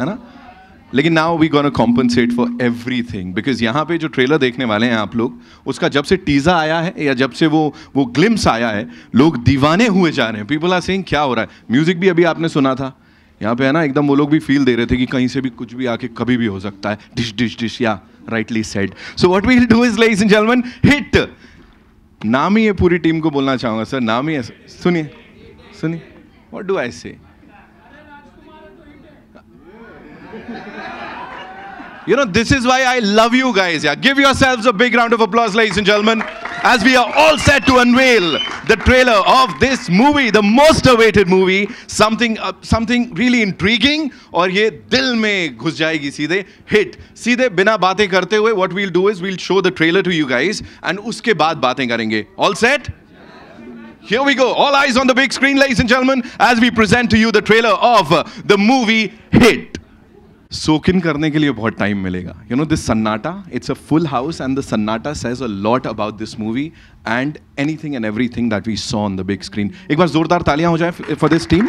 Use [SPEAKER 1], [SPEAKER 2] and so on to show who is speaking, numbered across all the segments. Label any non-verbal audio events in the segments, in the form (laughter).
[SPEAKER 1] है ना लेकिन now we gonna compensate for everything because यहाँ पे जो ट्रेलर देखने वाले हैं आप लोग उसका जब से टीज़ा आया है या जब से वो वो ग्लिम्स आया है लोग दीवाने हुए जा रहे हैं पीपल आर सेइंग क्या हो रहा है म्यूज़िक भी अभी आपने सुना था यहाँ पे है ना एकदम वो लोग भी फील दे रहे थे कि कहीं से भी कुछ भी आके कभी भी हो सकता है डिश डिश डिश या rightly said so what we'll do is ladies and gentlemen hit नाम ही ये पूरी टीम को बोलना चाहूँगा सर नाम ही है सुनिए सुनिए वट डू आई से You know, this is why I love you guys. Yeah. Give yourselves a big round of applause, ladies and gentlemen, as we are all set to unveil the trailer of this movie, the most awaited movie, something uh, something really intriguing Or ये दिल में घुस जाएगी सीधे hit. सीधे बिना बातें करते हुए what we'll do is we'll show the trailer to you guys and उसके बाद बातें करेंगे all set here we go all eyes on the big screen ladies and gentlemen as we present to you the trailer of the movie hit सोक इन करने के लिए बहुत time मिलेगा you know this सन्नाटा it's a full house and the सन्नाटा says a lot about this movie and anything and everything that we saw on the big screen एक बार जोरदार तालियां हो जाए for this team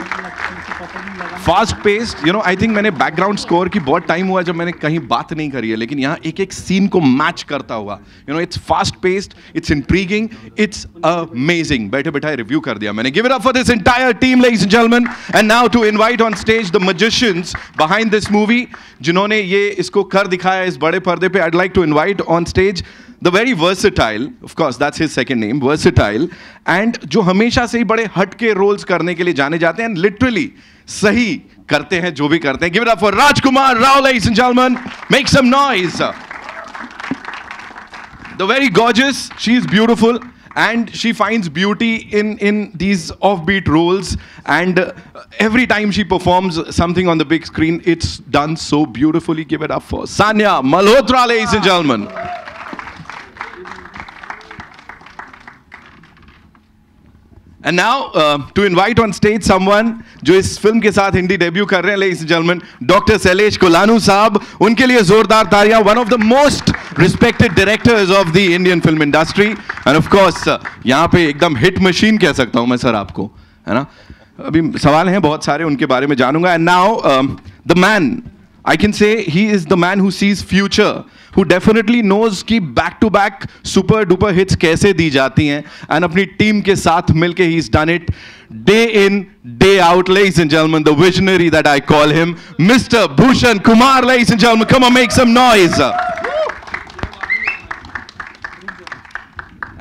[SPEAKER 1] fast paced you know I think मैंने background score की बहुत टाइम हुआ जब मैंने कहीं बात नहीं करी है लेकिन यहाँ एक एक सीन को मैच करता हुआ you know it's fast paced it's intriguing it's amazing बैठे बैठा रिव्यू कर दिया मैंने give it up for this entire team ladies and gentleman and now to invite on stage the magicians behind this movie जिन्होंने ये इसको कर दिखाया इस बड़े पर्दे पे I like to invite on stage the very versatile, of course, that's his second name, versatile, and जो हमेशा से ही बड़े हटके roles करने के literally सही करते हैं जो भी करते Give it up for Rajkumar Rao, ladies and gentlemen. Make some noise. The very gorgeous, she is beautiful. And she finds beauty in, in these offbeat roles. And uh, every time she performs something on the big screen, it's done so beautifully. Give it up for Sanya Malhotra, ladies and gentlemen. And now to invite on stage someone जो इस film के साथ Hindi debut कर रहे हैं ladies gentlemen doctor Shailesh Kolanu साहब उनके लिए जोरदार तारियां one of the most respected directors of the Indian film industry and of course यहां पे एकदम हिट मशीन कह सकता हूं मैं सर आपको है ना अभी सवाल हैं बहुत सारे उनके बारे में जानूंगा and now the man I can say he is the man who sees future who definitely knows की back to back super duper hits कैसे दी जाती हैं एंड अपनी टीम के साथ मिलकर he is done it day in day out ladies and gentlemen the visionary that I call him mister Bhushan Kumar ladies and gentlemen come make some noise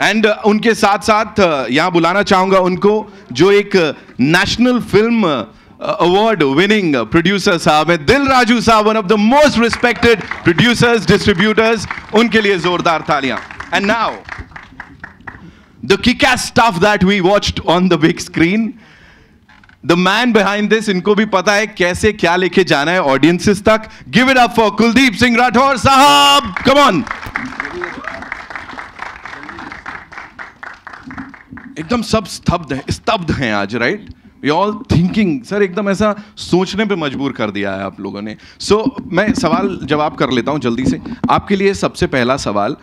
[SPEAKER 1] and उनके साथ साथ uh, यहां बुलाना चाहूंगा उनको जो एक national uh, film Uh, award winning uh, producer साहब हैं दिल राजू साहब one of the most respected producers distributors उनके लिए जोरदार तालियां and now the kickass stuff that we watched on the big screen the man behind this इनको भी पता है कैसे क्या लेके जाना है ऑडियंसेस तक give it up for Kuldeep Singh Rathore साहब कम ऑन एकदम सब स्तब्ध है स्तब्ध हैं आज right we all thinking sir एकदम ऐसा सोचने पे मजबूर कर दिया है आप लोगों ने सो so, मैं सवाल जवाब कर लेता हूँ जल्दी से आपके लिए सबसे पहला सवाल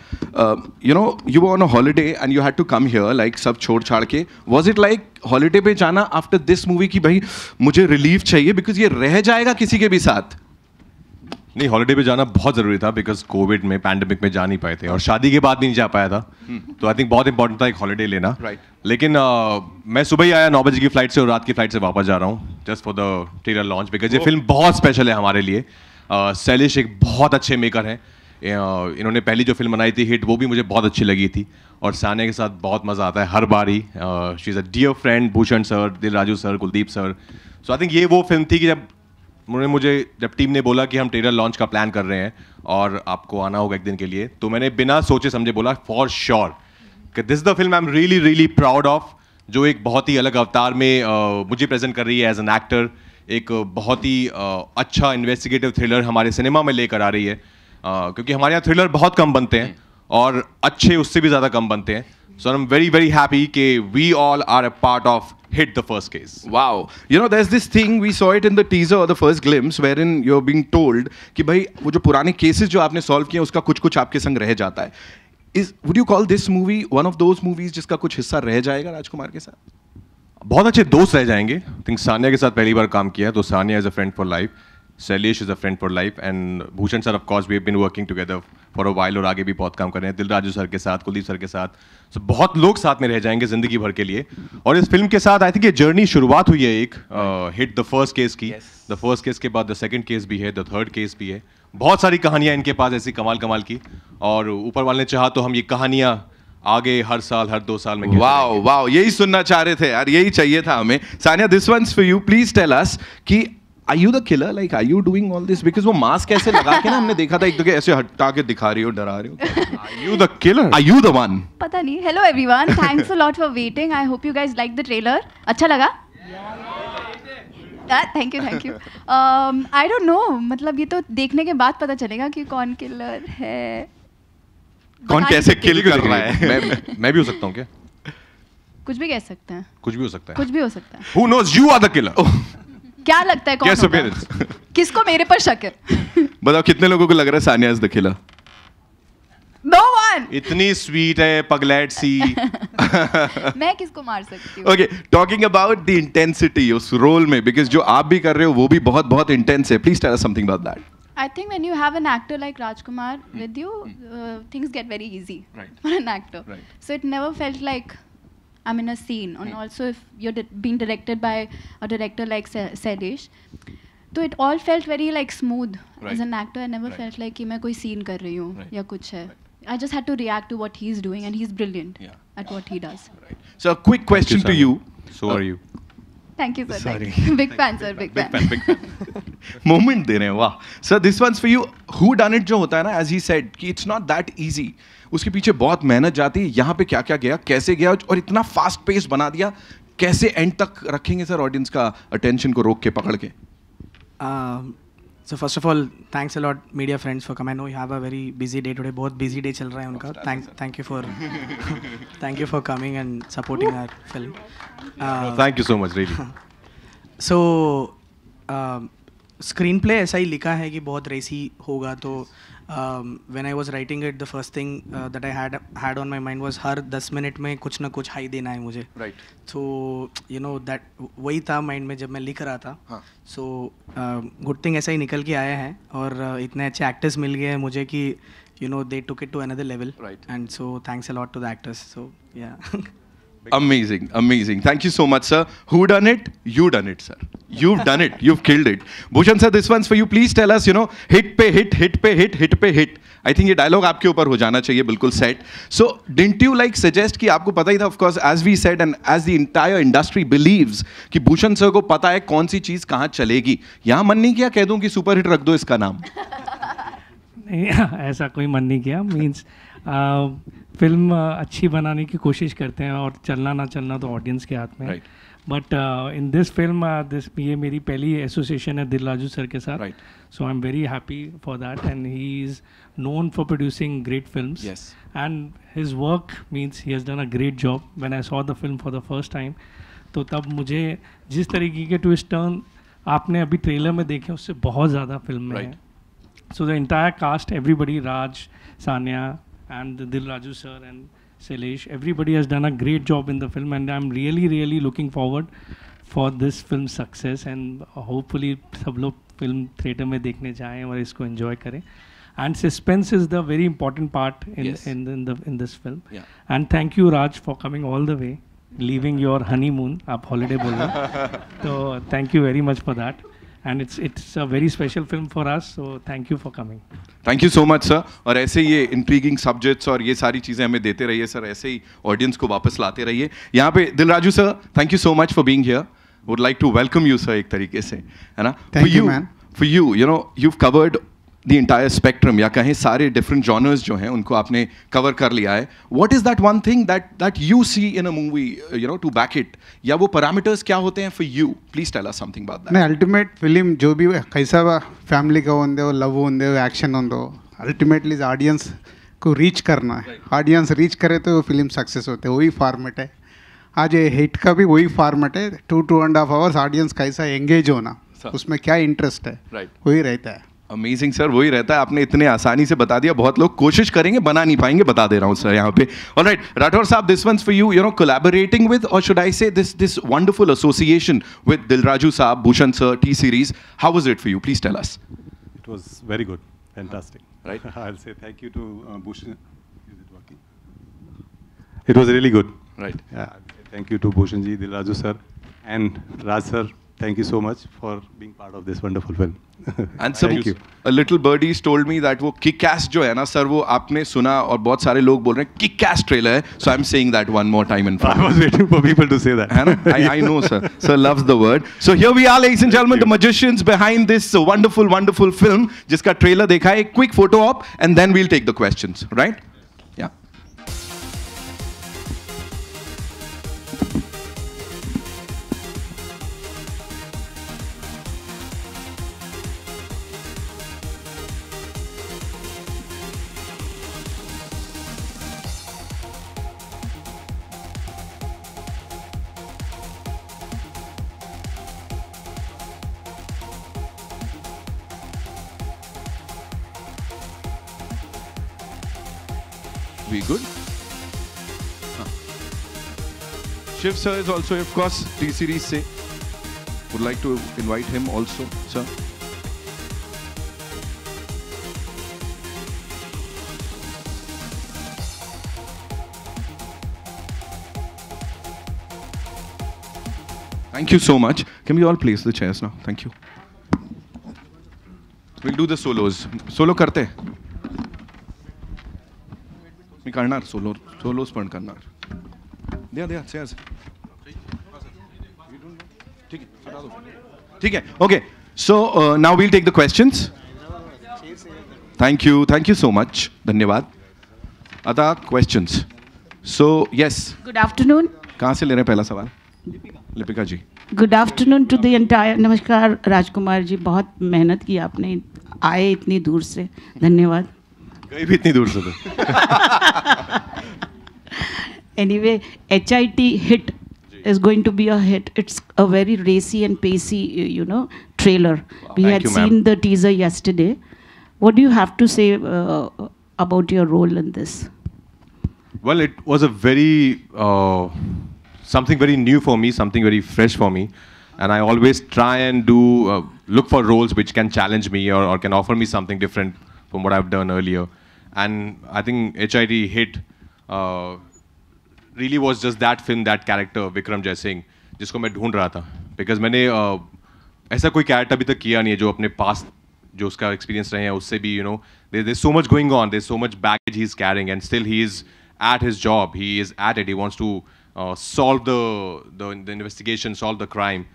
[SPEAKER 1] you know you on a holiday and you had to come here like सब छोड़ छाड़ के वॉज इट लाइक हॉलीडे पे जाना आफ्टर दिस मूवी की भाई मुझे रिलीफ चाहिए बिकॉज ये रह जाएगा किसी के भी
[SPEAKER 2] साथ नहीं हॉलीडे पे जाना बहुत ज़रूरी था बिकॉज कोविड में पैंडमिक में जा नहीं पाए थे और शादी के बाद नहीं जा पाया था हम्म। तो आई थिंक बहुत इंपॉर्टेंट था एक हॉलीडे लेना right. लेकिन uh, मैं सुबह ही आया नौ बजे की फ्लाइट से और रात की फ्लाइट से वापस जा रहा हूँ just for the trailer launch because ये फिल्म oh. बहुत स्पेशल है हमारे लिए uh, सैलिश एक बहुत अच्छे मेकर हैं uh, इन्होंने पहली जो फिल्म बनाई थी हिट वो भी मुझे बहुत अच्छी लगी थी और सानिया के साथ बहुत मज़ा आता है हर बार ही she is a dear friend Bhushan sir Dil Raju sir Kuldeep sir so I think ये वो फिल्म थी कि जब उन्होंने मुझे जब टीम ने बोला कि हम ट्रेलर लॉन्च का प्लान कर रहे हैं और आपको आना होगा एक दिन के लिए तो मैंने बिना सोचे समझे बोला फॉर श्योर कि this the film I am really really proud of जो एक बहुत ही अलग अवतार में uh, मुझे प्रेजेंट कर रही है एज एन एक्टर एक बहुत ही uh, अच्छा इन्वेस्टिगेटिव थ्रिलर हमारे सिनेमा में लेकर आ रही है uh, क्योंकि हमारे यहाँ थ्रिलर बहुत कम बनते हैं हम्म। और अच्छे उससे भी ज़्यादा कम बनते हैं So I'm very, very happy that we all are a part of
[SPEAKER 1] Hit the First Case. Wow. You know, there's this thing, we saw it in the teaser or the first glimpse, wherein you're being told कि भाई वो जो पुराने cases जो आपने solve किए उसका कुछ कुछ आपके संग रह जाता है is would you call this movie one of those movies जिसका कुछ हिस्सा रह जाएगा राजकुमार के साथ
[SPEAKER 2] बहुत अच्छे दोस्त रह जाएंगे थिंक सानिया के साथ पहली बार काम किया है तो Sania is a friend for life Shailesh is a friend for life and Bhushan sir of course we have been working together for a while और आगे भी बहुत काम कर रहे हैं दिल राजू सर के साथ कुलदीप सर के साथ सो so, बहुत लोग साथ में रह जाएंगे जिंदगी भर के लिए और इस फिल्म के साथ आई थिंक ये जर्नी शुरुआत हुई है एक हिट द फर्स्ट केस की द फर्स्ट केस के बाद द सेकेंड केस भी है द थर्ड केस भी है बहुत सारी कहानियाँ इनके पास ऐसी कमाल कमाल की और ऊपर वाले ने चाह
[SPEAKER 1] तो हम ये कहानियाँ आगे हर साल हर दो साल में वाओ वाओ यही सुनना चाह रहे थे यार यही चाहिए था हमें Sania this one's for you please tell us कि I you the killer like I you doing all this because वो मास्क ऐसे लगा के ना हमने देखा था एक दो ऐसे हटा के दिखा रही हो डरा रही हो I you the killer I you the one
[SPEAKER 3] पता नहीं hello everyone thanks a lot for waiting I hope you guys like the trailer अच्छा लगा thank you thank you I don't know मतलब ये तो देखने के बाद पता चलेगा कि कौन किलर है कौन कैसे किल कर रहा है मैं
[SPEAKER 2] मैं भी हो सकता हूँ क्या
[SPEAKER 3] कुछ भी कह सकते हैं
[SPEAKER 2] कुछ भी हो सकता
[SPEAKER 1] है
[SPEAKER 3] कुछ भी हो सकता है
[SPEAKER 1] who knows you are the killer
[SPEAKER 3] क्या लगता है कौन होगा yes, (laughs) किसको मेरे पर शक है बताओ
[SPEAKER 1] मतलब कितने लोगों को लग रहा है सानिया इज No one. इतनी स्वीट है पगलैट सी (laughs) मैं किसको मार सकती okay talking about the intensity उस रोल में बिकॉज जो आप भी कर रहे हो वो भी बहुत बहुत इंटेंस है please tell us something about that
[SPEAKER 3] I think when you have an actor like Rajkumar mm. with you, mm. uh, things get very easy right. for an actor. Right. So it never felt like I'm in a scene, and hmm. also if you're di being directed by a director like Se so it all felt very like smooth as an actor. I never felt like I'm a कोई scene कर I just had to react to what he's doing, and he's brilliant yeah. at what he does. Right.
[SPEAKER 1] So, a quick question you, to you. So uh, are you.
[SPEAKER 3] Thank you, sir. Sorry. You. (laughs) Big fan, sir. Big
[SPEAKER 1] fan. Big fan. Moment दे रहे हैं वाह sir this one's for you who done it जो होता है ना as he said कि it's not that easy उसके पीछे बहुत मेहनत जाती है यहाँ पे क्या क्या गया कैसे गया और इतना फास्ट पेस बना दिया कैसे एंड तक रखेंगे सर ऑडियंस का अटेंशन को रोक के पकड़ के
[SPEAKER 4] uh, so first of all thanks a lot media friends for come I know you have a very busy day today बहुत बिजी डे चल रहा है उनका thank thank you for thank you for coming and supporting our film thank you so much really so screenplay ऐसा ही लिखा है कि बहुत रेसी होगा तो yes. um, when I was writing it, the first thing uh, that I had had on my mind was हर 10 मिनट में कुछ ना कुछ हाई देना है मुझे राइट तो यू नो दैट वही था माइंड में जब मैं लिख रहा था सो गुड थिंग ऐसा ही निकल के आया है और uh, इतने अच्छे एक्टर्स मिल गए हैं मुझे कि you know they took it to another level and so thanks a lot to the actors so yeah
[SPEAKER 1] Amazing, amazing. Thank you so much, sir. Who done it? You done it, sir. You've done it. You've killed it. Bhushan sir, this one's for you. Please tell us, you know, hit पे hit, hit पे hit, hit पे hit. I think ये dialogue आपके ऊपर हो जाना चाहिए बिल्कुल set so didn't you like suggest कि आपको पता ही था of course as we said and as the entire industry believes कि भूषण सर को पता है कौन सी चीज़ कहाँ चलेगी यहाँ मन नहीं किया कह दूँ कि सुपर हिट रख दो इसका नाम (laughs)
[SPEAKER 5] नहीं ऐसा कोई मन नहीं किया मीन्स फिल्म अच्छी बनाने की कोशिश करते हैं और चलना ना चलना तो ऑडियंस के हाथ में है but in this film this ये मेरी पहली एसोसिएशन है दिल राजू सर के साथ so I am very happy for that and he is known for producing great film and his work means he has done a great job when I saw the film for the first time तो तब मुझे जिस तरीके के twist turn आपने अभी trailer में देखे उससे बहुत ज़्यादा फिल्म में so the entire cast everybody Raj Sania and Dil Raju sir and Selesh. Everybody has done a great job in the film, and I'm really, really looking forward for this film success and hopefully sab log film theater mein dekhne जाएं aur isko enjoy kare. and suspense is the very important part in yes. in, in the in this film yeah. and thank you raj for coming all the way leaving your honeymoon Aap holiday bol so thank you very much for that and it's it's a very special film for us so thank you for coming
[SPEAKER 1] thank you so much sir और ऐसे ये intriguing subjects और ये सारी चीज़ें हमें देते रहिए सर ऐसे ही ऑडियंस को वापस लाते रहिए यहाँ पे Dil Raju sir thank you so much for being here would like to welcome you sir एक तरीके से है ना for you for you you know you covered the entire spectrum या कहें सारे डिफरेंट जॉनर्स जो हैं उनको आपने कवर कर लिया है what is that one thing that that you see in a movie you know to back it या वो पैरामीटर्स क्या होते हैं for you please tell us something बात
[SPEAKER 6] नहीं अल्टीमेट फिल्म जो भी कैसा फैमिली का हो लव हो एक्शन हो अल्टीमेटली ऑडियंस को रीच करना है ऑडियंस right. रीच करे तो वो फिल्म सक्सेस होते है वही फार्मेट है आज हिट का भी वही फार्मेट है two two and half hours audience कैसा एंगेज होना उसमें क्या इंटरेस्ट है right. वही रहता
[SPEAKER 1] है अमेजिंग सर वही रहता है आपने इतने आसानी से बता दिया बहुत लोग कोशिश करेंगे बना नहीं पाएंगे बता दे रहा हूँ सर यहाँ पे और राइट राठौर साहब this one's for you you no collaborating with और शुड आई से this this wonderful association with Dil Raju साहब Bhushan sir T series how was it for you please tell us it was very good
[SPEAKER 2] fantastic right I से thank you to Bhushan it was really good right thank you to Bhushan ji Dil Raju sir
[SPEAKER 1] and Raj sir thank you so much for being part of this wonderful film. and सब (laughs) thank you. A little birdies told me that वो kick-ass जो है ना sir वो आपने सुना और बहुत सारे लोग हैं kick-ass trailer so I'm saying that one more time in front. I was waiting for people to say that. I, I know sir. (laughs) Sir loves the word. So here we are ladies and gentlemen the magicians behind this wonderful wonderful film जिसका trailer देखा है quick photo op and then we'll take the questions right. Shiv sir is also, of course, T-Series Would like to invite him also, sir. Thank you so much. Can we all place the chairs now? Thank you. We'll do the solos. Solo karte. Mi karnar solo. Solos pan karnar. There, there, chairs. ठीक है okay so now we'll take the question thank you thank you so much धन्यवाद अदा question so yes
[SPEAKER 7] good afternoon
[SPEAKER 1] कहाँ से ले रहे हैं पहला सवाल Lipika ji
[SPEAKER 7] good afternoon to the entire नमस्कार राजकुमार जी बहुत मेहनत की आपने आए इतनी दूर से धन्यवाद
[SPEAKER 1] गए भी इतनी दूर से
[SPEAKER 7] anyway H I T hit is going to be a hit. It's a very racy and pacey, you know, trailer. Well, we had you, seen the teaser yesterday. What do you have to say uh, about your role in this?
[SPEAKER 2] Well, it was a very uh, something very new for me, something very fresh for me, and I always try and do uh, look for roles which can challenge me or, or, can offer me something different from what I've done earlier. And I think HID hit uh, really was just that film that character Vikram Jai Singh जिसको मैं ढूंढ रहा था because मैंने uh, ऐसा कोई character अभी तक किया नहीं है जो अपने पास जो उसका एक्सपीरियंस रहे हैं उससे भी you know there there so much going on there so much baggage he is carrying and still he is at his job he is at it he wants to solve the investigation solve the crime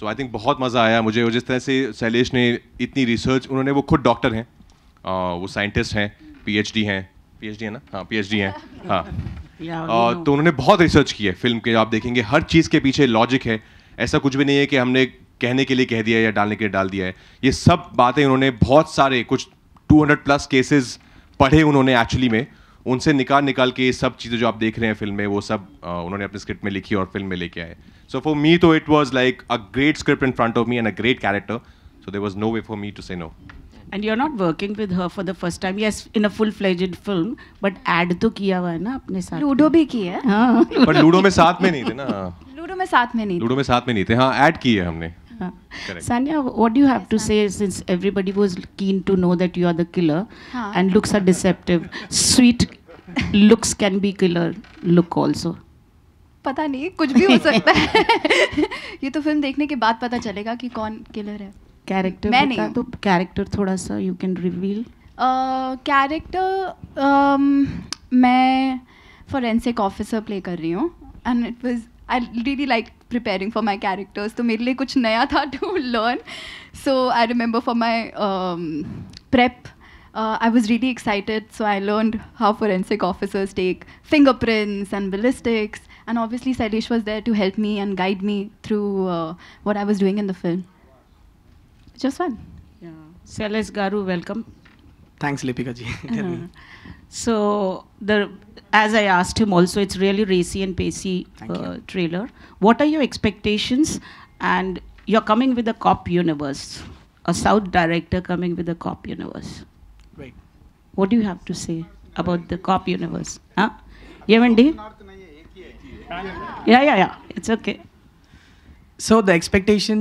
[SPEAKER 2] so I think बहुत मज़ा आया मुझे जिस तरह से शैलेश ने इतनी research उन्होंने वो खुद डॉक्टर हैं uh, वो साइंटिस्ट हैं डी हैं पीएचडी है ना हाँ पीएचडी है (laughs) हाँ और तो उन्होंने बहुत रिसर्च की है फिल्म के आप देखेंगे हर चीज़ के पीछे लॉजिक है ऐसा कुछ भी नहीं है कि हमने कहने के लिए कह दिया या डालने के लिए डाल दिया है ये सब बातें उन्होंने बहुत सारे कुछ 200 प्लस केसेस पढ़े उन्होंने एक्चुअली में उनसे निकाल निकाल के ये सब चीज़ें जो आप देख रहे हैं फिल्म में वो सब उन्होंने अपने स्क्रिप्ट में लिखी और फिल्म में लेके आए सो फॉर मी तो it was like a great script in front of me and a great character so there was no way for me to say no
[SPEAKER 7] and you are not working with her for the first time yes in a full fledged film but ad तो किया हुआ है ना अपने साथ ludo भी किया है हां पर
[SPEAKER 2] लूडो में साथ में नहीं थे ना
[SPEAKER 7] लूडो में साथ में नहीं लूडो
[SPEAKER 2] में साथ में नहीं थे हां ऐड किए हमने
[SPEAKER 7] हाँ। Sania what do you have yes, to say since everybody was keen to know that you are the killer huh. हाँ। and looks are deceptive? Sweet looks can be killer
[SPEAKER 3] पता नहीं कुछ भी हो सकता है (laughs) ये तो फिल्म देखने के बाद पता चलेगा कि कौन किलर है
[SPEAKER 7] कैरेक्टर मैं नहीं तो कैरेक्टर थोड़ा सा यू कैन रिवील
[SPEAKER 3] कैरेक्टर मैं फॉरेंसिक ऑफिसर प्ले कर रही हूँ and it was I really like preparing for my characters तो मेरे लिए कुछ नया था to learn so I remember for my prep uh, I was really excited. So I learned how forensic officers take fingerprints and ballistics. And obviously, Sailesh was there to help me and guide me through uh, what I was doing in the film. Just one.
[SPEAKER 7] Yeah. Celes Garu, welcome. Thanks, Lipika ji. (laughs) uh, so, the as I asked him also, it's really racy and pacey uh, trailer. What are your expectations? And you're coming with a cop universe, a South director coming with a cop universe. Right. What do you have to say about the cop universe? Huh? Yeah, Yeah, yeah, yeah. It's okay.
[SPEAKER 4] So the expectation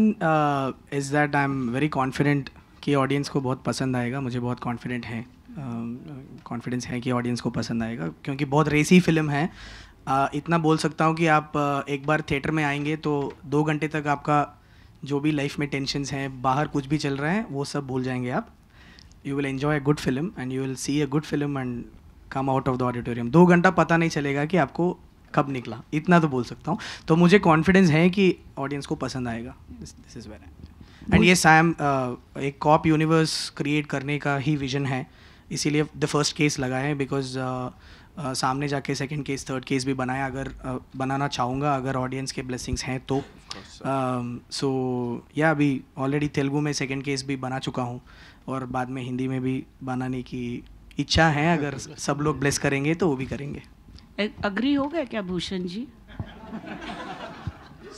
[SPEAKER 4] is that I am very confident कि audience को बहुत पसंद आएगा मुझे बहुत confident है confidence um, uh, है कि ऑडियंस को पसंद आएगा क्योंकि बहुत रेसी फिल्म है uh, इतना बोल सकता हूँ कि आप uh, एक बार थिएटर में आएंगे तो दो घंटे तक आपका जो भी लाइफ में टेंशनस हैं बाहर कुछ भी चल रहा है वो सब भूल जाएंगे आप you will enjoy a good film and you will see a good film and come out of the auditorium दो घंटा पता नहीं चलेगा कि आपको कब निकला इतना तो बोल सकता हूँ तो मुझे कॉन्फिडेंस है कि ऑडियंस को पसंद आएगा दिस इज़ वेर एंड ये सैम एक कॉप यूनिवर्स क्रिएट करने का ही विजन है इसीलिए द फर्स्ट केस लगाए हैं बिकॉज सामने जाके सेकंड केस थर्ड केस भी बनाया अगर uh, बनाना चाहूँगा अगर ऑडियंस के ब्लेसिंग्स हैं तो सो या um, अभी ऑलरेडी तेलुगु में सेकेंड केस भी बना चुका हूँ और बाद में हिंदी में भी बनाने की इच्छा है अगर (laughs) सब लोग ब्लेस करेंगे तो वो भी करेंगे
[SPEAKER 7] अग्री हो गए क्या भूषण जी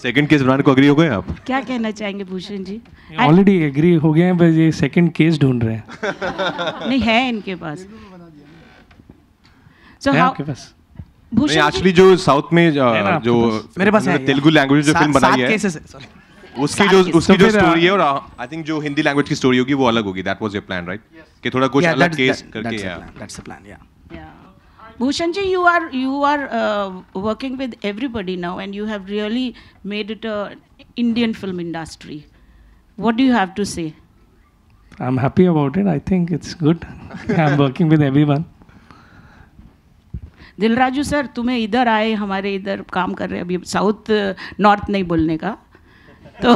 [SPEAKER 2] सेकंड केस बनाने
[SPEAKER 5] को अग्री हो गए आप
[SPEAKER 7] क्या कहना चाहेंगे भूषण जी
[SPEAKER 5] ऑलरेडी एग्री हो गए हैं बस ये सेकंड केस ढूंढ रहे हैं
[SPEAKER 7] (laughs) नहीं है इनके पास सो आपके
[SPEAKER 5] पास
[SPEAKER 2] भूषण एक्चुअली जो साउथ में uh, जो मेरे पास है तेलुगु लैंग्वेज जो फिल्म बनाई है
[SPEAKER 7] उसकी जो उसकी तो जो स्टोरी है uh,
[SPEAKER 2] और आई uh, थिंक जो हिंदी लैंग्वेज की स्टोरी होगी वो अलग होगी that was your plan right कि थोड़ा कुछ अलग केस करके या that's the plan yeah
[SPEAKER 7] Bhushan ji, you are you are uh, working with everybody now, and you have really made it a Indian film industry. What do you have to say?
[SPEAKER 5] I'm happy about it. I think it's good. I'm working with everyone.
[SPEAKER 7] Dilraju sir तुम्हें इधर आए हमारे इधर काम कर रहे अभी south north नहीं बोलने का तो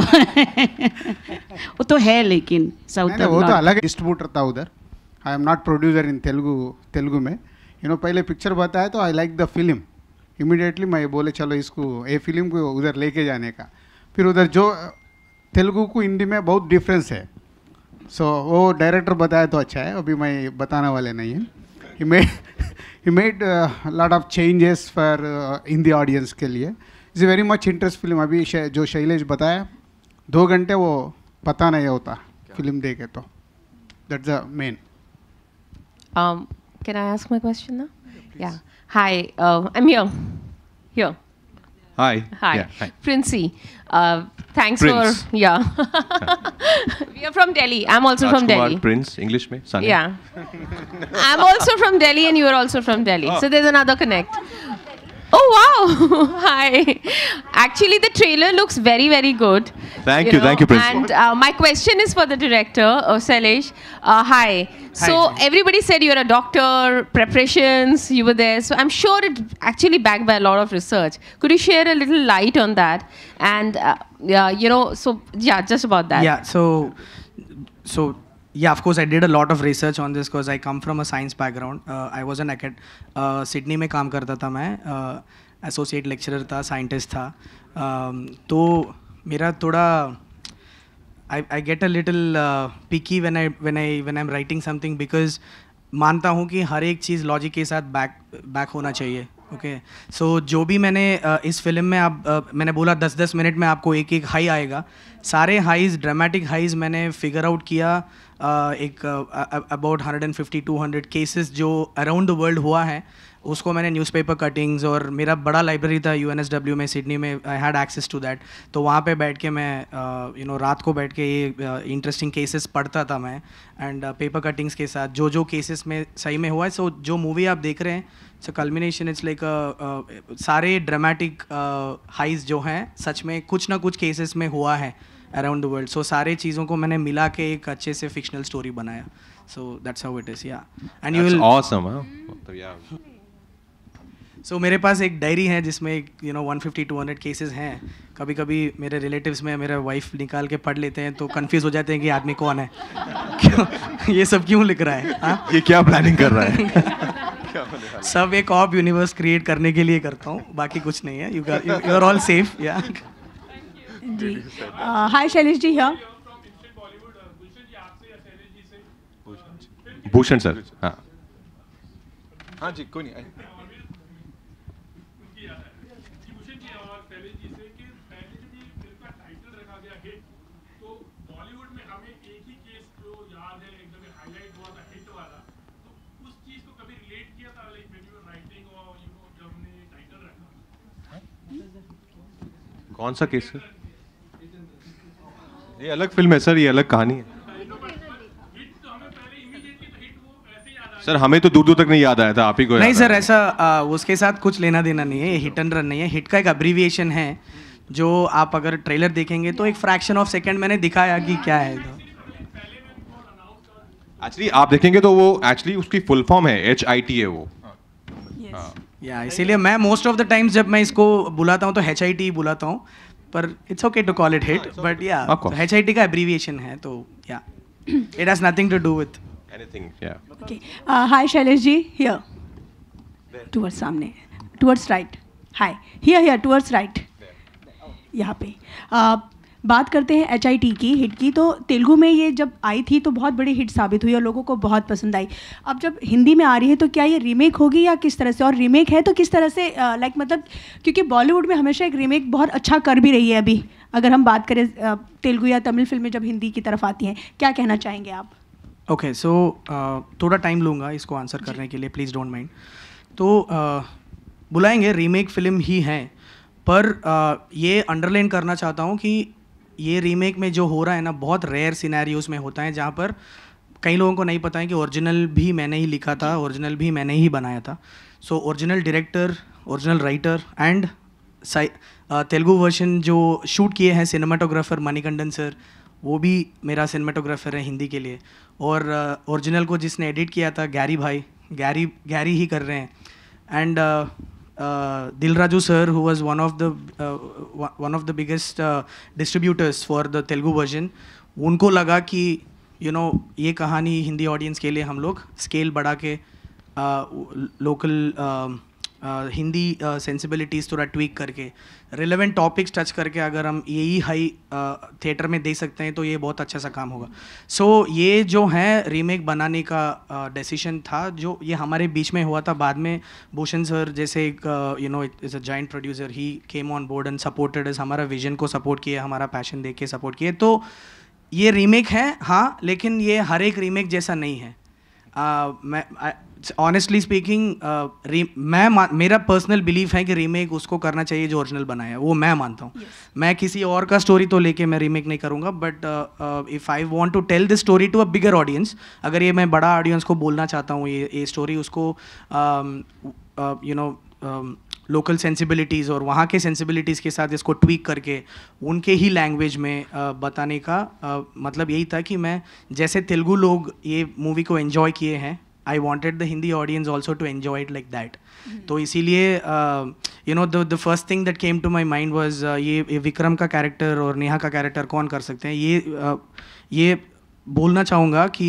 [SPEAKER 7] वो तो है लेकिन साउथ वो तो अलग डिस्ट्रीब्यूटर
[SPEAKER 6] था उधर I am not producer in Telugu Telugu में यू नो पहले पिक्चर बताया तो I like the film immediately मैं बोले चलो इसको ये फिल्म को उधर लेके जाने का फिर उधर जो तेलुगु को हिंदी में बहुत डिफरेंस है सो so, वो डायरेक्टर बताया तो अच्छा है अभी मैं बताने वाले नहीं हूँ he made you made lot of changes for Hindi audience के लिए is very much interest film अभी शे, जो शैलेश बताया दो घंटे वो पता नहीं होता फिल्म देखे तो that's the main
[SPEAKER 7] Can I ask my question now? Yeah. yeah. Hi, uh, I'm here. Here. Hi. Hi. Yeah, hi. Princey. Uh, thanks Prince. for (laughs) yeah. (laughs) we are from Delhi. I'm also Raj from Kumar, Delhi.
[SPEAKER 2] Prince, English me. Sunny. Yeah.
[SPEAKER 7] (laughs) I'm also from Delhi, and you are also from Delhi. Oh. So there's another connect. Oh wow! (laughs) Hi. Actually, the trailer looks very, very good. Thank you, you know? thank you, Prince. And uh, my question is for the director, uh, Selesh. Uh, hi. hi. So everybody said you're a doctor, preparations, you were there. So I'm sure it actually backed by a lot of research. Could you share a little light on that? And uh, yeah, you know, so yeah, just about that. Yeah.
[SPEAKER 4] So, so Yeah, of course, I did a lot of research on this because I come from a science background. Uh, I was an acad uh, Sydney mein kaam karta tha main uh, associate lecturer tha scientist tha um, to mera thoda I, I get a little uh, picky when I when I when I'm writing something because मानता हूँ कि हर एक चीज़ logic के साथ back back होना चाहिए okay okay. सो so, जो भी मैंने इस फिल्म में आप मैंने बोला दस दस मिनट में आपको एक एक हाई आएगा सारे हाईज ड्रामेटिक हाईज मैंने फिगर आउट किया एक about hundred and fifty two hundred cases जो अराउंड द वर्ल्ड हुआ है उसको मैंने न्यूज़पेपर कटिंग्स और मेरा बड़ा लाइब्रेरी था यू में सिडनी में I had access to that तो वहाँ पे बैठ के मैं you uh, know you know, रात को बैठ के ये इंटरेस्टिंग केसेस पढ़ता था मैं एंड पेपर कटिंग्स के साथ जो जो केसेस में सही में हुआ है सो so, जो मूवी आप देख रहे हैं सो कल्मिनेशन इट्स लाइक सारे ड्रामेटिक हाइज uh, जो हैं सच में कुछ ना कुछ केसेस में हुआ है अराउंड द वर्ल्ड सो सारे चीज़ों को मैंने मिला के एक अच्छे से फिक्शनल स्टोरी बनाया so that's how it is yeah and you awesome so मेरे पास एक डायरी है जिसमें यू नो 150 200 केसेस हैं कभी कभी मेरे रिलेटिव्स में मेरे वाइफ निकाल के पढ़ लेते हैं तो कंफ्यूज हो जाते हैं कि आदमी कौन है (laughs) क्यों ये सब क्यों लिख रहा है हा?
[SPEAKER 2] ये क्या प्लानिंग कर रहा
[SPEAKER 4] है (laughs) सब एक ऑफ यूनिवर्स क्रिएट करने के लिए करता हूँ बाकी कुछ नहीं है यू आर ऑल सेफ या
[SPEAKER 8] जी हाय शैलेश जी हाँ
[SPEAKER 2] भूषण सर हाँ हाँ जी कोई नहीं कौन सा केस है ये अलग फिल्म है सर ये अलग कहानी है सर हमें तो दूर दूर तक नहीं याद आया था आप ही को नहीं सर
[SPEAKER 4] ऐसा आ, उसके साथ कुछ लेना देना नहीं है ये हिट एंड रन नहीं है हिट का एक अब्रीविएशन है जो आप अगर ट्रेलर देखेंगे तो एक फ्रैक्शन ऑफ सेकंड मैंने दिखाया कि क्या है तो एक्चुअली आप
[SPEAKER 2] देखेंगे तो वो एक्चुअली उसकी फुल फॉर्म है एच आई टी है वो
[SPEAKER 4] या हाँ। इसीलिए मैं मोस्ट ऑफ द टाइम्स जब मैं इसको बुलाता हूँ तो एच आई टी बुलाता हूँ पर it's okay to call it hit but yeah H I T का एब्रीविएशन है तो yeah it has nothing to do with
[SPEAKER 2] anything yeah
[SPEAKER 8] okay hi Shailesh ji here towards सामने towards right hi here here towards right यहाँ पे uh, बात करते हैं H की हिट की तो तेलुगु में ये जब आई थी तो बहुत बड़ी हिट साबित हुई और लोगों को बहुत पसंद आई अब जब हिंदी में आ रही है तो क्या ये रीमेक होगी या किस तरह से और रीमेक है तो किस तरह से लाइक मतलब क्योंकि बॉलीवुड में हमेशा एक रीमेक बहुत अच्छा कर भी रही है अभी अगर हम बात करें तेलुगु या तमिल फिल्में जब हिंदी की तरफ आती हैं क्या कहना चाहेंगे आप
[SPEAKER 4] ओके सो थोड़ा टाइम लूँगा इसको आंसर करने के लिए प्लीज़ डोंट माइंड तो बुलाएंगे रीमेक फिल्म ही हैं पर ये अंडरलाइन करना चाहता हूँ कि ये रीमेक में जो हो रहा है ना बहुत रेयर सीनारी में होता है जहाँ पर कई लोगों को नहीं पता है कि ओरिजिनल भी मैंने ही लिखा था ओरिजिनल भी मैंने ही बनाया था so original director original writer and Telugu version जो शूट किए हैं सिनेमाटोग्राफर मणिकंडन सर वो भी मेरा सिनेमाटोग्राफर है हिंदी के लिए और ओरिजिनल uh, को जिसने एडिट किया था गैरी भाई गैरी गैरी ही कर रहे हैं and uh, Dilraju sir, who was one of the uh, one of the biggest uh, distributors for the Telugu version, उनको लगा कि यू you नो know, ये कहानी हिंदी ऑडियंस के लिए हम लोग स्केल बढ़ा के लोकल हिंदी सेंसिबिलिटीज़ थोड़ा ट्वीक करके रिलेवेंट टॉपिक्स टच करके अगर हम यही हाई थिएटर में दे सकते हैं तो ये बहुत अच्छा सा काम होगा सो so, ये जो है रीमेक बनाने का डिसीशन था जो ये हमारे बीच में हुआ था बाद में भूषण सर जैसे एक you know is a joint producer he came on board and supported is हमारा विजन को सपोर्ट किए हमारा पैशन देख के सपोर्ट किए तो ये रीमेक है हाँ लेकिन ये हर एक रीमेक जैसा नहीं है uh, मैं ऑनेस्टली स्पीकिंग uh, मैं मेरा पर्सनल बिलीफ है कि रीमेक उसको करना चाहिए जो ओरिजिनल बनाया है वो मैं मानता हूँ yes. मैं किसी और का स्टोरी तो लेके मैं रीमेक नहीं करूँगा but if I want to tell this story to a bigger audience अगर ये मैं बड़ा ऑडियंस को बोलना चाहता हूँ ये ये स्टोरी उसको यू नो लोकल सेंसिबिलिटीज़ और वहाँ के सेंसिबिलिटीज़ के साथ इसको ट्वीक करके उनके ही लैंग्वेज में uh, बताने का uh, मतलब यही था कि मैं जैसे तेलुगु लोग ये मूवी को एन्जॉय किए हैं I wanted the Hindi audience also to enjoy it like that तो इसीलिए you know the first thing that came to my mind was ये विक्रम का कैरेक्टर और नेहा का कैरेक्टर कौन कर सकते हैं ये uh, ये बोलना चाहूँगा कि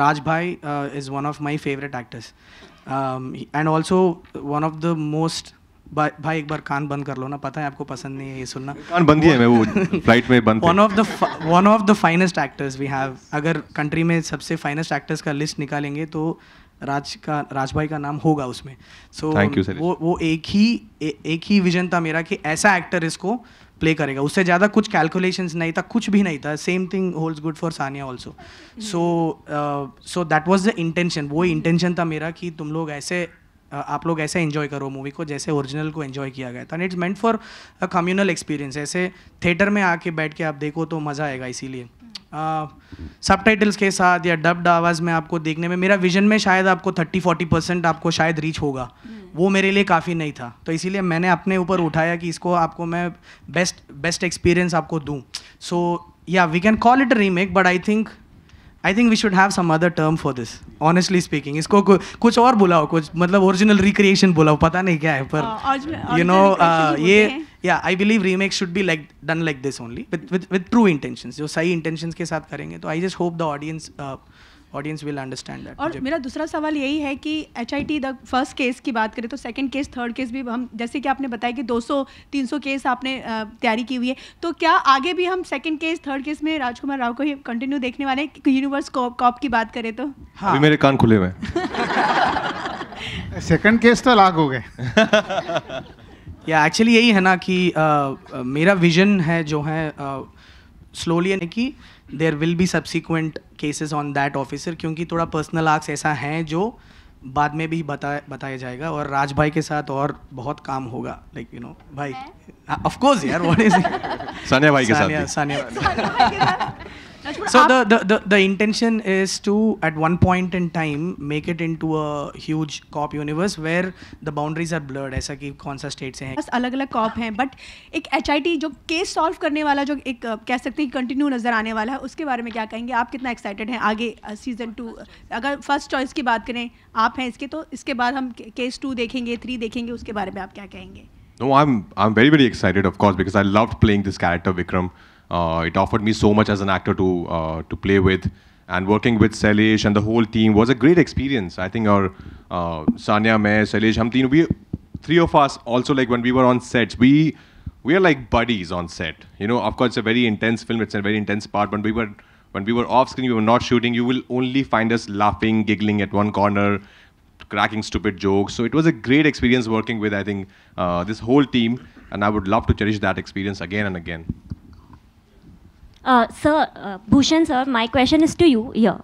[SPEAKER 4] राज भाई is one of my favourite actors and also one of the most भा, भाई एक बार कान बंद कर लो ना पता है आपको पसंद नहीं है ये सुनना कान बंद ही है मैं वो फ्लाइट (laughs) (laughs) में बंद one of the one of the finest actors we have अगर कंट्री में सबसे फाइनेस्ट एक्टर्स का लिस्ट निकालेंगे तो राज का राज भाई का नाम होगा उसमें सो so, वो वो एक ही ए, एक ही विजन था मेरा कि ऐसा एक्टर इसको प्ले करेगा उससे ज़्यादा कुछ कैलकुलेशंस नहीं था कुछ भी नहीं था same thing holds good for Sania also so so that was the intention वो इंटेंशन था मेरा कि तुम लोग ऐसे आप लोग ऐसे इन्जॉय करो मूवी को जैसे ओरिजिनल को इन्जॉय किया गया था and it's meant for a communal experience ऐसे थिएटर में आके बैठ के आप देखो तो मज़ा आएगा इसीलिए सब hmm. टाइटल्स के साथ या डब्ड आवाज़ में आपको देखने में मेरा विजन में शायद आपको थर्टी फोर्टी परसेंट आपको शायद रीच होगा hmm. वो मेरे लिए काफ़ी नहीं था तो इसीलिए मैंने अपने ऊपर hmm. उठाया कि इसको आपको मैं बेस्ट बेस्ट एक्सपीरियंस आपको दूँ so yeah we can call it remake but I think I think we should have some other term for this honestly speaking इसको कुछ और बुलाओ कुछ मतलब ओरिजिनल रिक्रिएशन बुलाओ पता नहीं क्या है पर यू हाँ, नो uh, ये yeah I believe remake should be like done like this only with with true intention जो सही इंटेंशन के साथ करेंगे तो I just hope the audience audience will understand और मेरा
[SPEAKER 8] दूसरा सवाल यही है कि H I T the first case की बात करें तो सेकेंड केस थर्ड केस भी हम जैसे कि आपने बताया कि 200 300 केस आपने तैयारी की हुई है तो क्या आगे भी हम सेकेंड केस थर्ड केस में राजकुमार राव को ही कंटिन्यू देखने वाले हैं यूनिवर्स कॉप की बात करें तो हाँ
[SPEAKER 2] अभी मेरे कान खुले हुए
[SPEAKER 4] सेकेंड केस तो लाख हो गए या (laughs) एक्चुअली यही है ना कि मेरा विजन है जो है स्लोली यानी कि there will be subsequent cases on that officer क्योंकि थोड़ा पर्सनल आर्क्स ऐसा हैं जो बाद में भी बताया बताया जाएगा और राज भाई के साथ और बहुत काम होगा लाइक यू नो भाई ऑफ कोर्स यार व्हाट इज (laughs) सानिया भाई के साथ Sania So the, the, the, the intention is to, at one point in time, make it into a huge cop universe where the boundaries are blurred. aisa ki kaun sa state se hai bas
[SPEAKER 8] alag alag cop hain but ek hit jo case solve karne wala jo ek keh sakte hain continue nazar aane wala hai uske bare mein kya kahenge aap kitna excited hain aage season 2 agar first choice ki baat kare aap hain iske to iske baad hum case 2 dekhenge 3 dekhenge uske bare mein aap kya kahenge
[SPEAKER 2] No, I'm I'm very very excited, of course, because I loved playing this character Vikram. Uh, it offered me so much as an actor to uh, to play with and working with Salish and the whole team was a great experience. I think our uh, Sanya, me, Salish, Hamteen, we three of us also like when we were on sets, we we are like buddies on set. You know, of course, it's a very intense film. It's a very intense part. When we were when we were off screen, we were not shooting. You will only find us laughing, giggling at one corner, cracking stupid jokes. So it was a great experience working with I think uh, this whole team, and I would love to cherish that experience again and again.
[SPEAKER 9] Uh, sir, uh, Bhushan sir, my question is to you Yeah,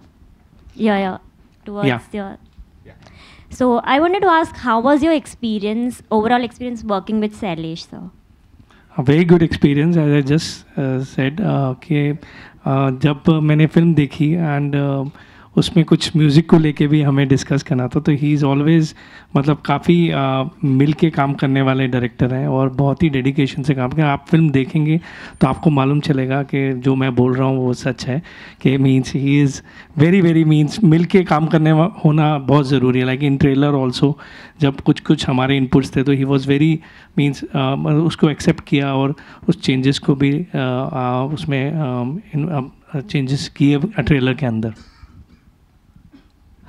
[SPEAKER 9] Yeah, yeah, towards yeah. your. Yeah. So I wanted to ask, how was your experience, overall experience working with Salish, sir?
[SPEAKER 5] A very good experience, as I just uh, said. Uh, okay, uh, जब मैंने film देखी uh, उसमें कुछ music को लेके भी हमें discuss करना था तो ही इज़ ऑलवेज़ मतलब काफ़ी मिल के काम करने वाले डायरेक्टर हैं और बहुत ही डेडिकेशन से काम करें आप फिल्म देखेंगे तो आपको मालूम चलेगा कि जो मैं बोल रहा हूँ वो सच है कि means he is very very means मिल के काम करने होना बहुत ज़रूरी है लाइक इन ट्रेलर ऑल्सो जब कुछ कुछ हमारे इनपुट्स थे तो ही वॉज़ वेरी मीन्स उसको एक्सेप्ट किया और उस चेंजेस को भी uh, uh, उसमें चेंजेस किए ट्रेलर के अंदर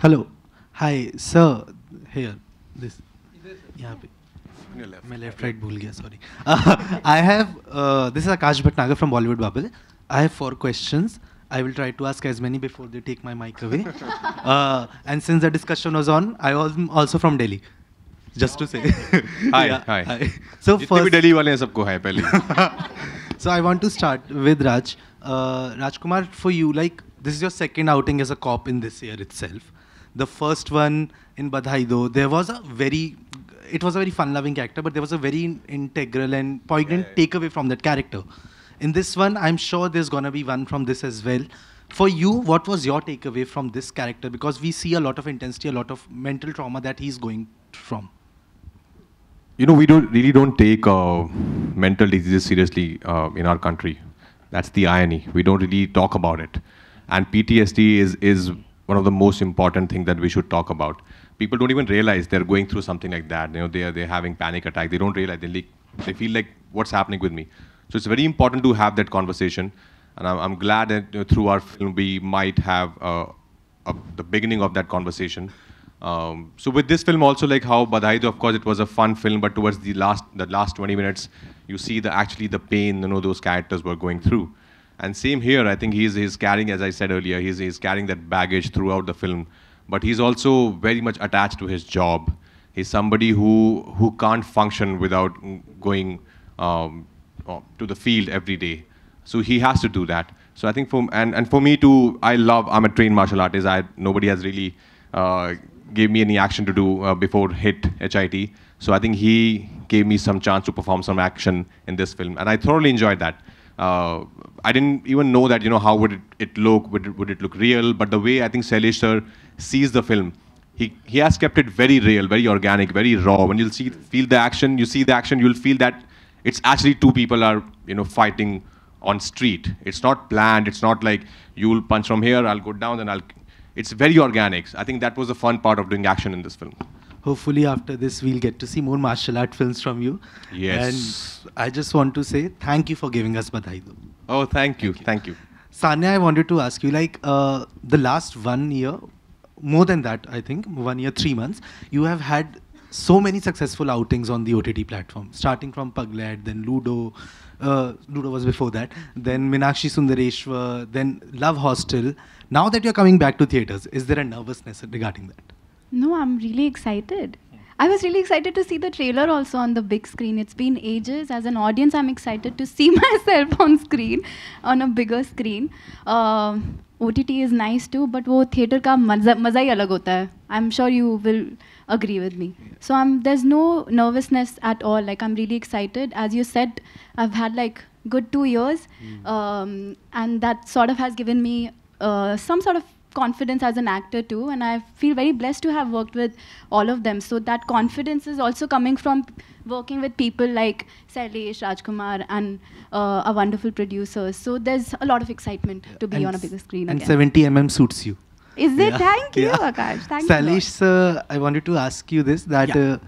[SPEAKER 5] hello hi sir
[SPEAKER 9] here this यहाँ पे मैं लेफ्ट राइट भूल गया sorry I have this is Akash Bhatnagar from Bollywood bubble I have four questions I will try to ask as many before they take my mic away. uh, and since the discussion was on, I am also from Delhi. Just to say.
[SPEAKER 2] hi, yeah, hi. hi. So first, Delhi wale sabko hai pehle.
[SPEAKER 9] so I want to start with Raj. Uh, Rajkumar, for you, like this is your second outing as a cop in this year itself. the first one in Badhai Do, there was a very, it was a very fun-loving character, but there was a very integral and poignant yeah, takeaway from that character. In this one, I'm sure there's gonna be one from this as well. For you, what was your takeaway from this character? Because we see a lot of intensity, a lot of mental trauma that he's going from.
[SPEAKER 2] You know, we don't really don't take uh, mental diseases seriously uh, in our country. That's the irony. We don't really talk about it, and PTSD is is one of the most important things that we should talk about. People don't even realize they're going through something like that. You know, they're they're having panic attack. They don't realize they leak. They feel like what's happening with me. So it's very important to have that conversation, and I'm, I'm glad that you know, through our film we might have uh, a, the beginning of that conversation. Um, so with this film also like how Badaido, of course, it was a fun film, but towards the last the last 20 minutes, you see the actually the pain you know those characters were going through. And same here, I think he's, he's carrying, as I said earlier, he's, he's carrying that baggage throughout the film. But he's also very much attached to his job. He's somebody who, who can't function without going um, uh, to the field every day. So he has to do that. So I think for, and, and for me too, I love, I'm a trained martial artist. I, nobody has really uh, gave me any action to do uh, before HIT, HIT. So I think he gave me some chance to perform some action in this film. And I thoroughly enjoyed that uh, I didn't even know that you know how would it, it look would it, would it look real but the way I think Salish sir sees the film he he has kept it very real very organic very raw when you'll see feel the action you see the action you'll feel that it's actually two people are you know fighting on street it's not planned it's not like you'll punch from here I'll go down and I'll it's very organic I think that was the fun part of doing action in this film
[SPEAKER 9] hopefully after this we'll get to see more martial art films from you. Yes. And I just want to say thank you for giving us Badhai.
[SPEAKER 2] Oh, thank you. Thank you.
[SPEAKER 9] Sanya, I wanted to ask you, like uh, the last one year, more than that, I think, one year, three months, you have had so many successful outings on the OTT platform, starting from Paglet, then Ludo, uh, Ludo was before that, then Minakshi Sundareshwar, then Love Hostel. Now that you're coming back to theatres, is there a nervousness regarding that?
[SPEAKER 3] No, I'm really excited. I was really excited to see the trailer also on the big screen. It's been ages. As an audience, I'm excited to see (laughs) myself on screen, on a bigger screen. Uh, um, OTT is nice too, but वो theater का मज़ा ही अलग होता है. I'm sure you will agree with me. So I'm there's no nervousness at all. Like I'm really excited. As you said, I've had like good two years, hmm. um, and that sort of has given me uh, some sort of confidence as an actor too, and I feel very blessed to have worked with all of them. So that confidence is also coming from working with people like Sailesh, Rajkumar, and uh, a wonderful producer. So there's a lot of excitement to be and on a bigger screen. And 70
[SPEAKER 9] mm suits you. Is it? Yeah. Thank you, yeah.
[SPEAKER 3] Akash. Thank Salish,
[SPEAKER 9] sir, I wanted to ask you this that yeah. uh,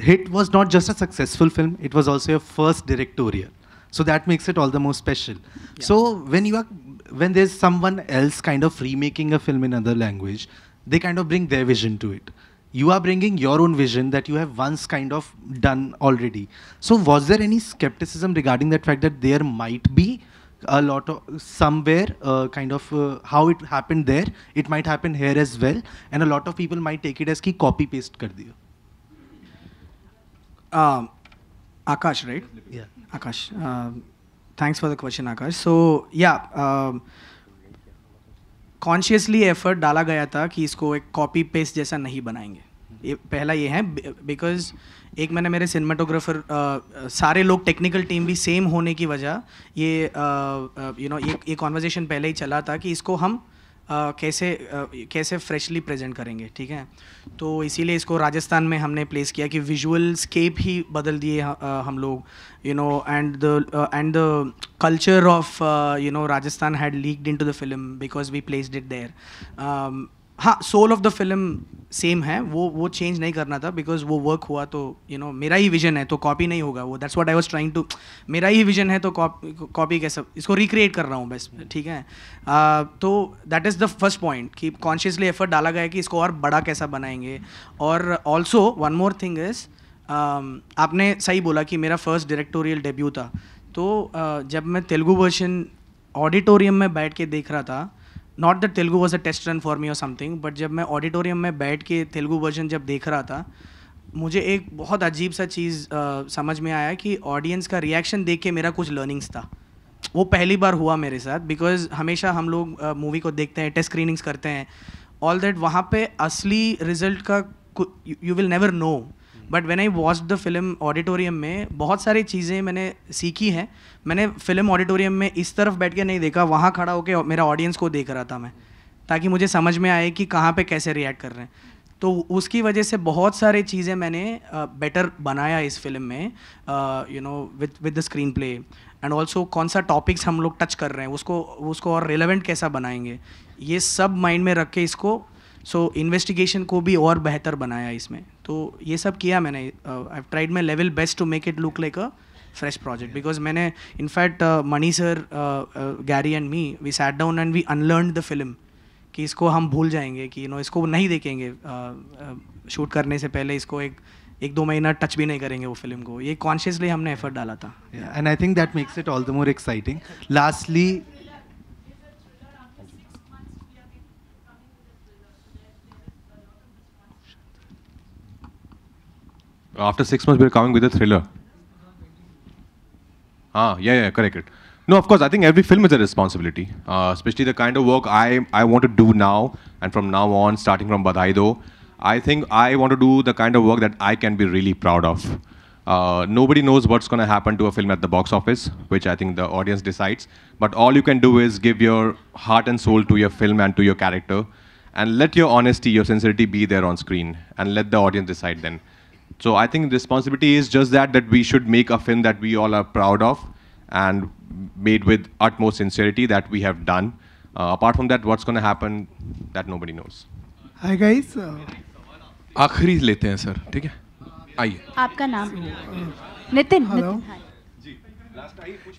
[SPEAKER 9] Hit was not just a successful film, it was also your first directorial. So that makes it all the more special. Yeah. So when you are when there's someone else kind of remaking a film in another language, they kind of bring their vision to it. You are bringing your own vision that you have once kind of done already. So was there any skepticism regarding that fact that there might be a lot of somewhere uh, kind of uh, how it happened there, it might happen here as well, and a lot of people might take it as ki copy paste kar diya.
[SPEAKER 4] Um, Akash, right? Yeah. Akash. Um, thanks for the question, Akash. So yeah, consciously um, effort डाला गया था कि इसको एक copy paste जैसा नहीं बनाएंगे ये पहला ये है बिकॉज एक मैंने मेरे सिनेमाटोग्राफर uh, uh, सारे लोग टेक्निकल टीम भी सेम होने की वजह ये यू uh, नो ये ये पहले ही चला था कि इसको हम कैसे कैसे फ्रेशली प्रेजेंट करेंगे ठीक है तो इसीलिए इसको राजस्थान में हमने प्लेस किया कि विजुअल स्केप ही बदल दिए हम लोग you know and the and the culture of you know Rajasthan had leaked into the film because we placed it there हाँ soul of the film same है वो वो चेंज नहीं करना था बिकॉज वो वर्क हुआ तो यू you नो know, मेरा ही विजन है तो कॉपी नहीं होगा वो that's what I was trying to मेरा ही विजन है तो कॉपी कैसे इसको रिक्रिएट कर रहा हूँ बस ठीक है uh, तो that is the first point कि कॉन्शियसली एफर्ट डाला गया है कि इसको और बड़ा कैसा बनाएंगे और also one more thing is आपने सही बोला कि मेरा फर्स्ट डायरेक्टोरियल डेब्यू था तो uh, जब मैं तेलुगु वर्जन ऑडिटोरियम में बैठ के देख रहा था not that Telugu was a test run for me और समथिंग बट जब मैं ऑडिटोरियम में बैठ के तेलुगु वर्जन जब देख रहा था मुझे एक बहुत अजीब सा चीज़ समझ में आया कि ऑडियंस का रिएक्शन देख के मेरा कुछ लर्निंग्स था वो पहली बार हुआ मेरे साथ बिकॉज हमेशा हम लोग मूवी को देखते हैं टेस्ट स्क्रीनिंग्स करते हैं ऑल दैट वहाँ पे असली रिजल्ट का you will never know but when I watch the film auditorium में बहुत सारी चीज़ें मैंने सीखी हैं मैंने फिल्म ऑडिटोरियम में इस तरफ बैठ के नहीं देखा वहाँ खड़ा होकर मेरा ऑडियंस को देख रहा था मैं ताकि मुझे समझ में आए कि कहाँ पे कैसे रिएक्ट कर रहे हैं तो उसकी वजह से बहुत सारी चीज़ें मैंने बेटर uh, बनाया इस फिल्म में you know with with the screenplay and also कौन सा टॉपिक्स हम लोग टच कर रहे हैं उसको उसको और रिलेवेंट कैसा बनाएंगे ये सब माइंड में रख के इसको सो so, इन्वेस्टिगेशन को भी और बेहतर बनाया इसमें तो ये सब किया मैंने I tried my level best to make it look like a fresh project because मैंने in fact Mani sir Garry and me we sat down and we unlearn the film कि इसको हम भूल जाएंगे कि यू नो इसको नहीं देखेंगे शूट uh, करने से पहले इसको एक एक दो महीना टच भी नहीं करेंगे वो फिल्म को ये कॉन्शियसली हमने एफर्ट डाला था
[SPEAKER 9] and I think that makes it all the more exciting lastly
[SPEAKER 2] after six months, we're coming with a thriller. Ah, yeah, yeah, correct it. No, of course, I think every film is a responsibility, uh, especially the kind of work I, I want to do now and from now on, starting from Badaido. I think I want to do the kind of work that I can be really proud of. Uh, nobody knows what's going to happen to a film at the box office, which I think the audience decides. But all you can do is give your heart and soul to your film and to your character, and let your honesty, your sincerity be there on screen, and let the audience decide then. So I think responsibility is just that, that we should make a film that we all are proud of and made with utmost sincerity that we have done. Uh, apart from that, what's going to happen, that nobody knows.
[SPEAKER 9] Hi guys. Uh,
[SPEAKER 1] आखिरी लेते हैं sir ठीक है आइए
[SPEAKER 9] आपका
[SPEAKER 3] नाम Nitin hello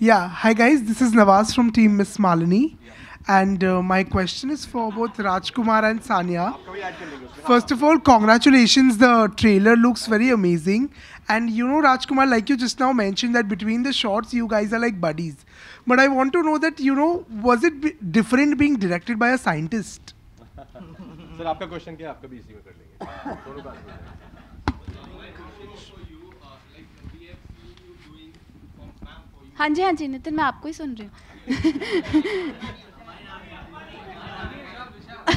[SPEAKER 9] yeah hi guys this is Nawaz from team Miss Malini yeah. And uh, my question is for both Rajkumar and Sanya. First of all, congratulations. The trailer looks very amazing. And you know, Rajkumar, like you just now mentioned, that between the shots, you guys are like buddies. But I want to know that, you know, was it different being directed by a scientist?
[SPEAKER 2] (laughs) Sir, your question. क्या (laughs)
[SPEAKER 3] हाँ जी हाँ जी नितिन मैं आपको ही सुन रही हूँ (laughs)
[SPEAKER 9] (laughs) हाँ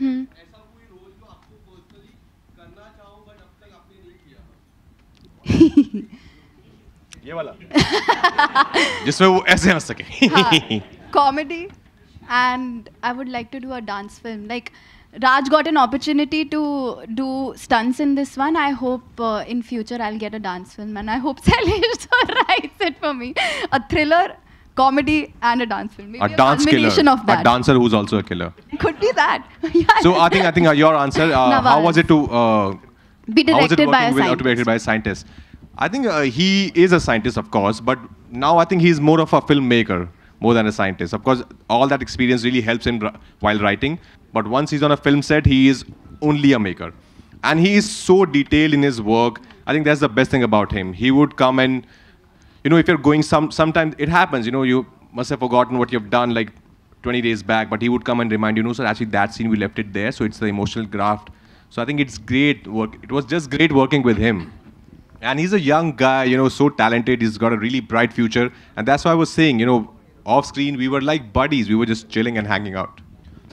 [SPEAKER 2] हम्म। (laughs) ये वाला (laughs) जिसमें वो ऐसे हंस सके
[SPEAKER 3] comedy and I would like to do a dance film like Raj got an opportunity to do stunts in this one. I hope uh, in future I'll get a dance film, and I hope (laughs) Salish writes it for me. A thriller, comedy, and a dance film. Maybe a, a dance combination killer. of that. A
[SPEAKER 2] dancer who's also a killer.
[SPEAKER 3] Could be that. (laughs)
[SPEAKER 2] yeah. So I think I think uh, your answer. Uh, how was it to uh,
[SPEAKER 3] be directed by a uh, scientist?
[SPEAKER 2] Directed by a scientist. I think uh, he is a scientist, of course, but now I think he's more of a filmmaker more than a scientist. Of course, all that experience really helps him while writing. But once he's on a film set, he is only a maker. And he is so detailed in his work. I think that's the best thing about him. He would come and, you know, if you're going some, sometimes it happens, you know, you must have forgotten what you've done like 20 days back, but he would come and remind you, no, sir, actually that scene we left it there, so it's the emotional graft. So I think it's great work. It was just great working with him. And he's a young guy, you know, so talented. He's got a really bright future. And that's why I was saying, you know, off screen, we were like buddies. We were just chilling and hanging out.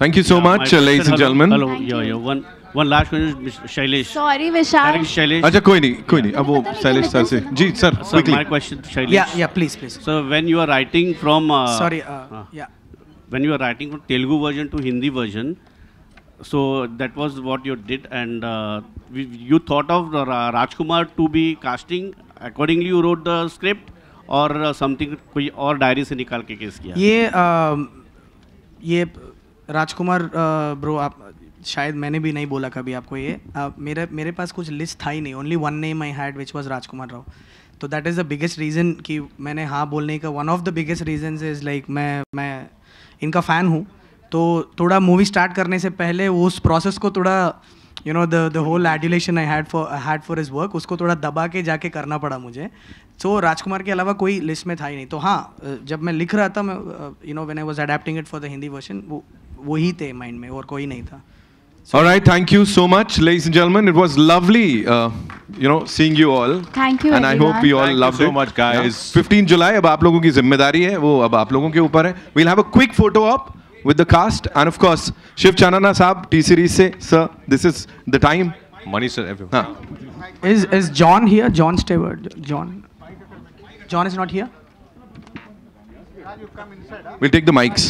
[SPEAKER 2] Thank you so yeah, much, uh, ladies and gentlemen. Hello,
[SPEAKER 6] yeah, yeah. One, one last
[SPEAKER 1] question, Mr. Shailesh.
[SPEAKER 3] Sorry, Vishal. Direct Shailesh.
[SPEAKER 2] अच्छा
[SPEAKER 1] कोई नहीं, कोई नहीं. अब वो Shailesh sir से. जी, sir.
[SPEAKER 2] Sir,
[SPEAKER 4] quickly. my
[SPEAKER 1] question, Shailesh.
[SPEAKER 4] Yeah,
[SPEAKER 6] yeah, please, please. So when you are writing from. Uh, Sorry. Uh, uh, yeah. When you are writing from Telugu version to Hindi version, so that was what you did, and uh, you thought of uh, Rajkumar to be casting. Accordingly, you wrote the script. और something कोई और diary से निकाल के case किया ये
[SPEAKER 4] आ, ये राजकुमार bro आप शायद मैंने भी नहीं बोला कभी आपको ये आप, मेरे मेरे पास कुछ लिस्ट था ही नहीं only one name I had which was Rajkumar Rao तो that is the biggest reason कि मैंने हाँ बोलने का one of the biggest reason is like मैं मैं इनका फ़ैन हूँ तो थोड़ा मूवी स्टार्ट करने से पहले उस प्रोसेस को थोड़ा you know the the whole adulation I had for had for is work उसको थोड़ा दबा के जाके करना पड़ा मुझे सो so, राजकुमार के अलावा कोई लिस्ट में था ही नहीं तो हाँ जब मैं लिख रहा था मैं you know when I was adapting it for the Hindi version वो वही थे माइंड में और कोई नहीं था
[SPEAKER 1] All right, thank you so much, ladies and gentlemen. It was lovely, uh, you know, seeing you all.
[SPEAKER 7] Thank you, And everyone. I hope you all thank loved you so
[SPEAKER 1] it. much, guys. Yeah. 15 July, अब आप लोगों की जिम्मेदारी है, वो अब आप लोगों के ऊपर है. We'll have a quick photo op with the cast, and of course, Shiv Chanana साहब, T series से, sir, this is the time. Money sir, everyone. Huh.
[SPEAKER 4] Is is John here? John Stewart. John. John is not here.
[SPEAKER 1] We'll take the mics.